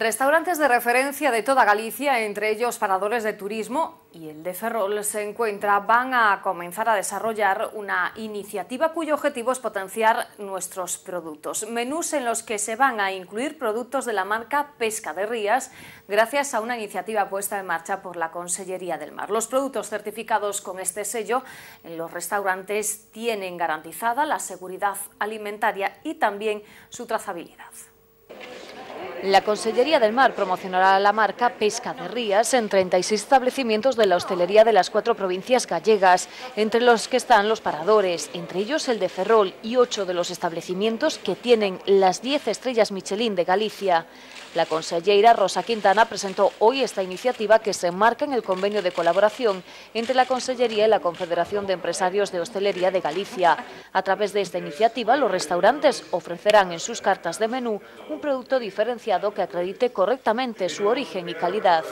Restaurantes de referencia de toda Galicia, entre ellos paradores de turismo y el de Ferrol se encuentra, van a comenzar a desarrollar una iniciativa cuyo objetivo es potenciar nuestros productos. Menús en los que se van a incluir productos de la marca Pesca de Rías gracias a una iniciativa puesta en marcha por la Consellería del Mar. Los productos certificados con este sello en los restaurantes tienen garantizada la seguridad alimentaria y también su trazabilidad. La Consellería del Mar promocionará la marca Pesca de Rías en 36 establecimientos de la hostelería de las cuatro provincias gallegas, entre los que están los paradores, entre ellos el de Ferrol y ocho de los establecimientos que tienen las 10 estrellas Michelin de Galicia. La consellera Rosa Quintana presentó hoy esta iniciativa que se enmarca en el convenio de colaboración entre la Consellería y la Confederación de Empresarios de Hostelería de Galicia. A través de esta iniciativa, los restaurantes ofrecerán en sus cartas de menú un producto diferenciado certificado que acredite correctamente su origen e calidad.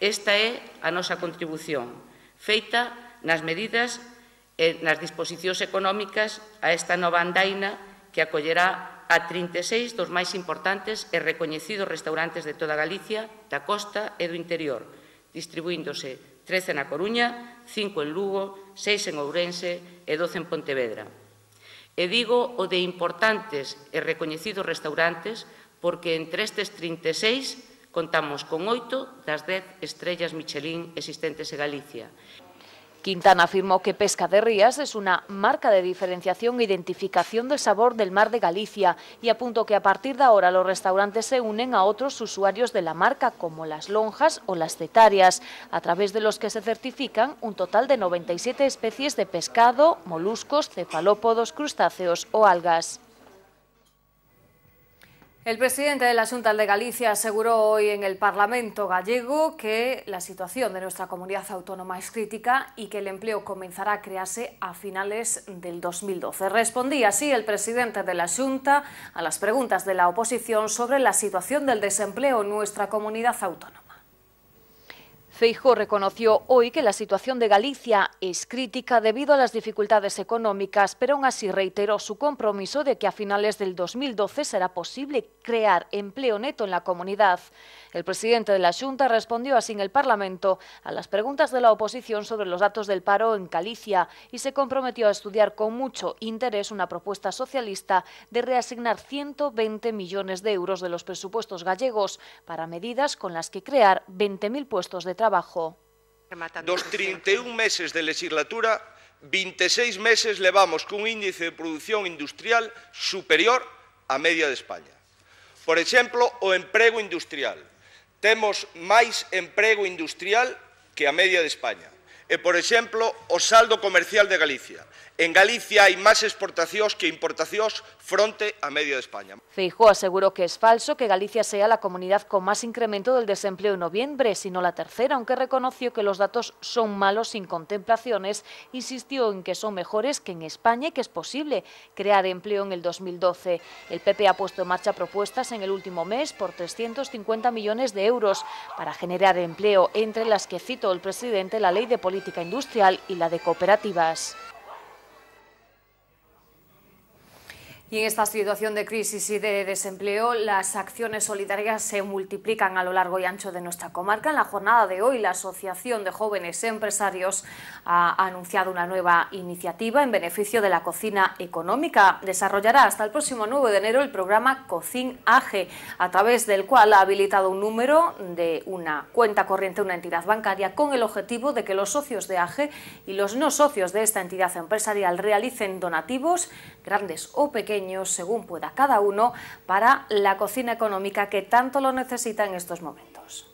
Esta é a nosa contribución, feita nas medidas e nas disposicións económicas a esta nova andaina que acollerá a 36 dos máis importantes e recoñecidos restaurantes de toda Galicia, da costa e do interior, distribuíndose 13 na Coruña, 5 en Lugo, 6 en Ourense e 12 en Pontevedra. E digo o de importantes e recoñecidos restaurantes porque entre estes 36 e contamos con oito las 10 estrellas Michelin existentes en Galicia. Quintana afirmó que Pesca de Rías es una marca de diferenciación e identificación del sabor del mar de Galicia y apuntó que a partir de ahora los restaurantes se unen a otros usuarios de la marca como las lonjas o las cetarias, a través de los que se certifican un total de 97 especies de pescado, moluscos, cefalópodos, crustáceos o algas. El presidente de la Junta de Galicia aseguró hoy en el Parlamento gallego que la situación de nuestra comunidad autónoma es crítica y que el empleo comenzará a crearse a finales del 2012. Respondía así el presidente de la Junta a las preguntas de la oposición sobre la situación del desempleo en nuestra comunidad autónoma. Feijo reconoció hoy que la situación de Galicia es crítica debido a las dificultades económicas, pero aún así reiteró su compromiso de que a finales del 2012 será posible crear empleo neto en la comunidad. El presidente de la Junta respondió así en el Parlamento a las preguntas de la oposición sobre los datos del paro en Galicia y se comprometió a estudiar con mucho interés una propuesta socialista de reasignar 120 millones de euros de los presupuestos gallegos para medidas con las que crear 20.000 puestos de trabajo trabajo. Dos 31 meses de legislatura, 26 meses levamos cun índice de producción industrial superior á media de España. Por exemplo, o emprego industrial. Temos máis emprego industrial que a media de España. E, por exemplo, o saldo comercial de Galicia. En Galicia hay más exportaciones que importaciones fronte a medio de España. Feijó aseguró que es falso que Galicia sea la comunidad con más incremento del desempleo en noviembre, sino la tercera, aunque reconoció que los datos son malos sin contemplaciones, insistió en que son mejores que en España y que es posible crear empleo en el 2012. El PP ha puesto en marcha propuestas en el último mes por 350 millones de euros para generar empleo, entre las que citó el presidente la Ley de Política Industrial y la de Cooperativas. Y en esta situación de crisis y de desempleo, las acciones solidarias se multiplican a lo largo y ancho de nuestra comarca. En la jornada de hoy, la Asociación de Jóvenes Empresarios ha anunciado una nueva iniciativa en beneficio de la cocina económica. Desarrollará hasta el próximo 9 de enero el programa Cocin AGE, a través del cual ha habilitado un número de una cuenta corriente, de una entidad bancaria, con el objetivo de que los socios de AGE y los no socios de esta entidad empresarial realicen donativos, grandes o pequeños, según pueda cada uno para la cocina económica que tanto lo necesita en estos momentos.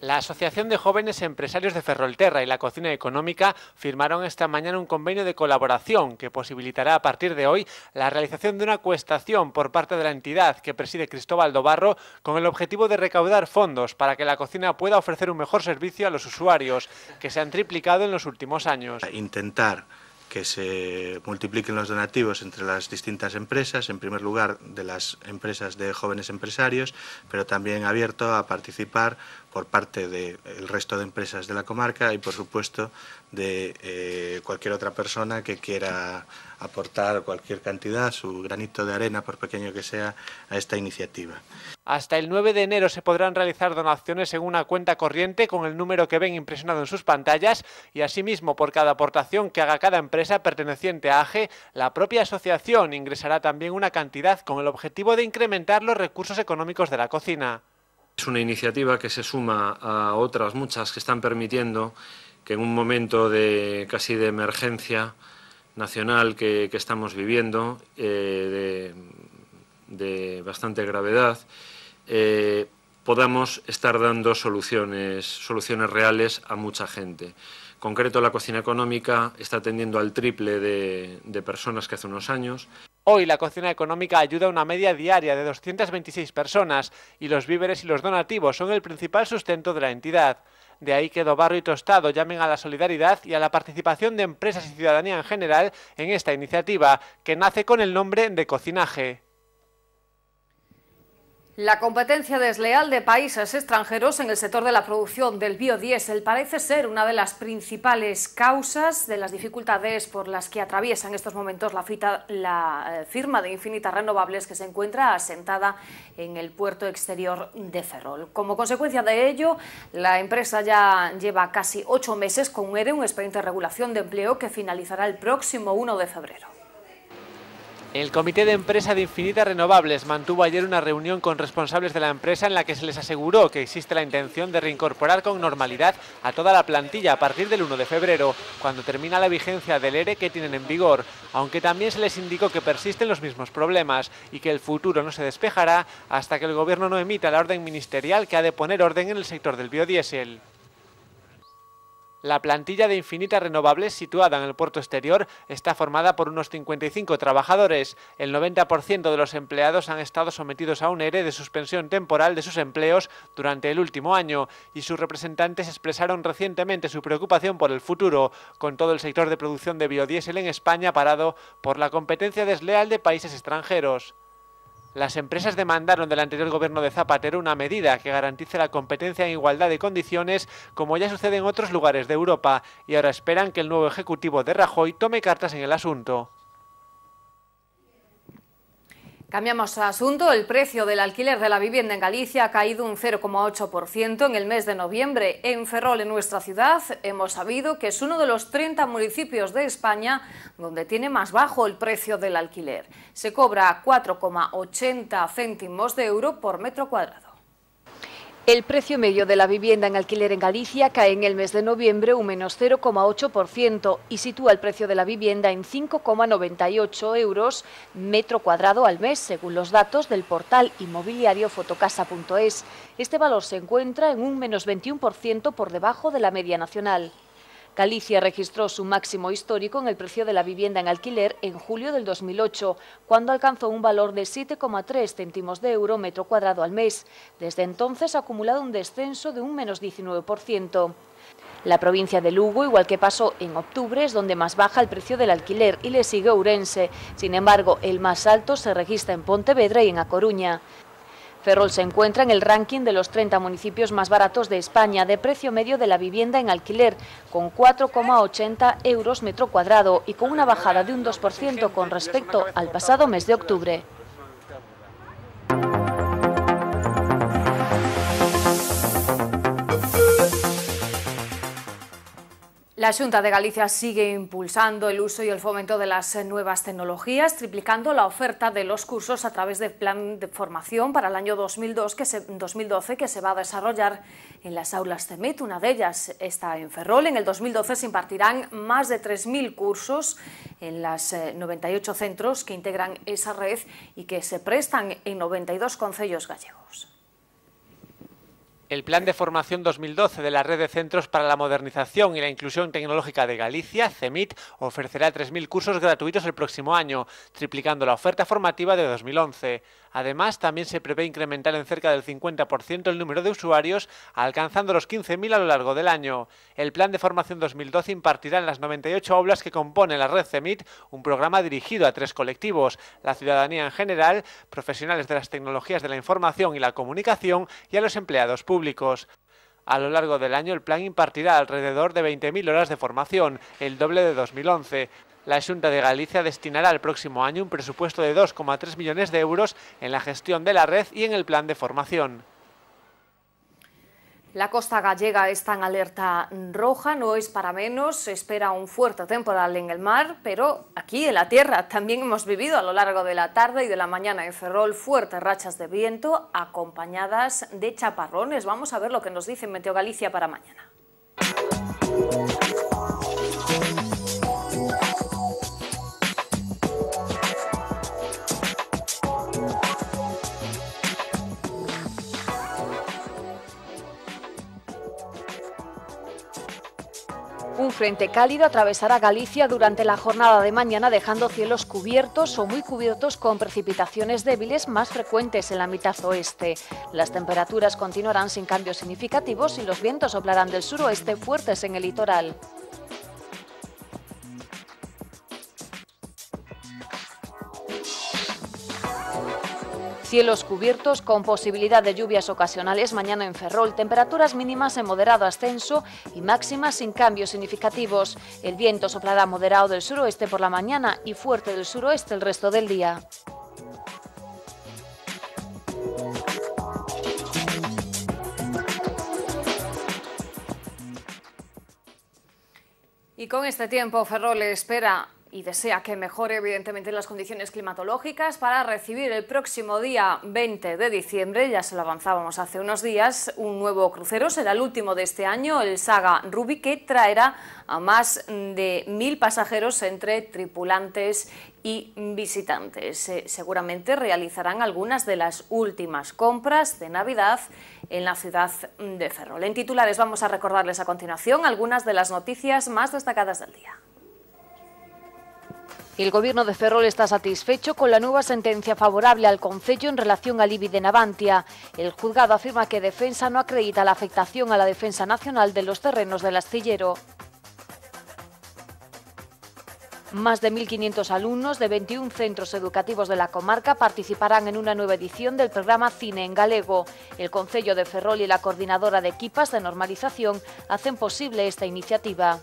La Asociación de Jóvenes Empresarios de Ferrolterra y la Cocina Económica firmaron esta mañana un convenio de colaboración que posibilitará a partir de hoy la realización de una cuestación por parte de la entidad que preside Cristóbal Dobarro con el objetivo de recaudar fondos para que la cocina pueda ofrecer un mejor servicio a los usuarios, que se han triplicado en los últimos años. Intentar que se multipliquen los donativos entre las distintas empresas, en primer lugar de las empresas de jóvenes empresarios, pero también abierto a participar por parte del resto de empresas de la comarca y, por supuesto, de eh, cualquier otra persona que quiera aportar cualquier cantidad, su granito de arena, por pequeño que sea, a esta iniciativa. Hasta el 9 de enero se podrán realizar donaciones en una cuenta corriente con el número que ven impresionado en sus pantallas y asimismo por cada aportación que haga cada empresa perteneciente a AGE, la propia asociación ingresará también una cantidad con el objetivo de incrementar los recursos económicos de la cocina. Es una iniciativa que se suma a otras muchas que están permitiendo que en un momento de casi de emergencia nacional que, estamos viviendo, eh, de, bastante gravedad, eh, podamos estar dando soluciones, soluciones reales a mucha gente. concreto, la cocina económica está atendiendo al triple de personas que hace unos años. Hoy la cocina económica ayuda a una media diaria de 226 personas y los víveres y los donativos son el principal sustento de la entidad. De ahí que Dobarro y Tostado llamen a la solidaridad y a la participación de empresas y ciudadanía en general en esta iniciativa, que nace con el nombre de Cocinaje. La competencia desleal de países extranjeros en el sector de la producción del biodiesel parece ser una de las principales causas de las dificultades por las que atraviesa en estos momentos la, eh, firma de Infinitas Renovables que se encuentra asentada en el puerto exterior de Ferrol. Como consecuencia de ello, la empresa ya lleva casi ocho meses con ERE, un expediente de regulación de empleo que finalizará el próximo 1 de febrero. El Comité de Empresa de Infinitas Renovables mantuvo ayer una reunión con responsables de la empresa en la que se les aseguró que existe la intención de reincorporar con normalidad a toda la plantilla a partir del 1 de febrero, cuando termina la vigencia del ERE e que tienen en vigor, aunque también se les indicó que persisten los mismos problemas y que el futuro no se despejará hasta que el Gobierno no emita la orden ministerial que ha de poner orden en el sector del biodiesel. La plantilla de Infinita Renovables, situada en el puerto exterior, está formada por unos 55 trabajadores. El 90% de los empleados han estado sometidos a un ERE de suspensión temporal de sus empleos durante el último año y sus representantes expresaron recientemente su preocupación por el futuro, con todo el sector de producción de biodiesel en España parado por la competencia desleal de países extranjeros. Las empresas demandaron del anterior gobierno de Zapatero una medida que garantice la competencia en igualdad de condiciones, como ya sucede en otros lugares de Europa, y ahora esperan que el nuevo ejecutivo de Rajoy tome cartas en el asunto. Cambiamos de asunto. El precio del alquiler de la vivienda en Galicia ha caído un 0,8% en el mes de noviembre. En Ferrol, en nuestra ciudad, hemos sabido que es uno de los 30 municipios de España donde tiene más bajo el precio del alquiler. Se cobra 4,80 céntimos de euro por metro cuadrado. El precio medio de la vivienda en alquiler en Galicia cae en el mes de noviembre un menos 0,8% y sitúa el precio de la vivienda en 5,98 euros metro cuadrado al mes, según los datos del portal inmobiliario fotocasa.es. Este valor se encuentra en un menos 21% por debajo de la media nacional. Galicia registró su máximo histórico en el precio de la vivienda en alquiler en julio del 2008, cuando alcanzó un valor de 7,3 céntimos de euro metro cuadrado al mes. Desde entonces ha acumulado un descenso de un menos 19%. La provincia de Lugo, igual que pasó en octubre, es donde más baja el precio del alquiler y le sigue Urense. Sin embargo, el más alto se registra en Pontevedra y en A Coruña. Ferrol se encuentra en el ranking de los 30 municipios más baratos de España de precio medio de la vivienda en alquiler, con 4,80 euros metro cuadrado y con una bajada de un 2% con respecto al pasado mes de octubre. La Junta de Galicia sigue impulsando el uso y el fomento de las nuevas tecnologías, triplicando la oferta de los cursos a través del plan de formación para el año 2012 que se va a desarrollar en las aulas CEMET. Una de ellas está en Ferrol. En el 2012 se impartirán más de 3.000 cursos en las 98 eh, centros que integran esa red y que se prestan en 92 concellos gallegos el Plan de Formación 2012 de la Red de Centros para la Modernización y la Inclusión Tecnológica de Galicia, CEMIT, ofrecerá 3.000 cursos gratuitos el próximo año, triplicando la oferta formativa de 2011. Además, también se prevé incrementar en cerca del 50% el número de usuarios, alcanzando los 15.000 a lo largo del año. El Plan de Formación 2012 impartirá en las 98 aulas que componen la red CEMIT un programa dirigido a tres colectivos, la ciudadanía en general, profesionales de las tecnologías de la información y la comunicación y a los empleados públicos. A lo largo del año, el plan impartirá alrededor de 20.000 horas de formación, el doble de 2011. La Junta de Galicia destinará el próximo año un presupuesto de 2,3 millones de euros en la gestión de la red y en el plan de formación. La costa gallega está en alerta roja, no es para menos, se espera un fuerte temporal en el mar, pero aquí en la tierra también hemos vivido a lo largo de la tarde y de la mañana en Ferrol fuertes rachas de viento acompañadas de chaparrones. Vamos a ver lo que nos dice Meteo Galicia para mañana. frente cálido atravesará Galicia durante la jornada de mañana dejando cielos cubiertos o muy cubiertos con precipitaciones débiles más frecuentes en la mitad oeste. Las temperaturas continuarán sin cambios significativos y los vientos soplarán del suroeste fuertes en el litoral. Cielos cubiertos con posibilidad de lluvias ocasionales mañana en Ferrol, temperaturas mínimas en moderado ascenso y máximas sin cambios significativos. El viento soplará moderado del suroeste por la mañana y fuerte del suroeste el resto del día. Y con este tiempo Ferrol espera y desea que mejore evidentemente las condiciones climatológicas para recibir el próximo día 20 de diciembre, ya se lo avanzábamos hace unos días, un nuevo crucero, será el último de este año, el Saga Ruby, que traerá a más de mil pasajeros entre tripulantes y visitantes. Eh, seguramente realizarán algunas de las últimas compras de Navidad en la ciudad de Ferrol. En titulares vamos a recordarles a continuación algunas de las noticias más destacadas del día. El gobierno de Ferrol está satisfecho con la nueva sentencia favorable al Concello en relación al IBI de Navantia. El juzgado afirma que Defensa no acredita la afectación a la defensa nacional de los terrenos del astillero. Más de 1.500 alumnos de 21 centros educativos de la comarca participarán en una nueva edición del programa Cine en Galego. El Concello de Ferrol y la Coordinadora de Equipas de Normalización hacen posible esta iniciativa.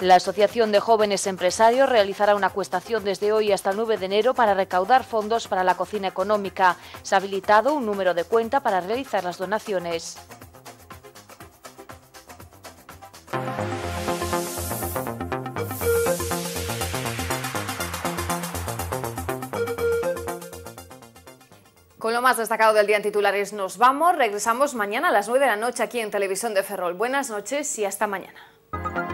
La Asociación de Jóvenes Empresarios realizará una acuestación desde hoy hasta el 9 de enero para recaudar fondos para la cocina económica. Se ha habilitado un número de cuenta para realizar las donaciones. Con lo más destacado del día en titulares nos vamos. Regresamos mañana a las 9 de la noche aquí en Televisión de Ferrol. Buenas noches y hasta mañana.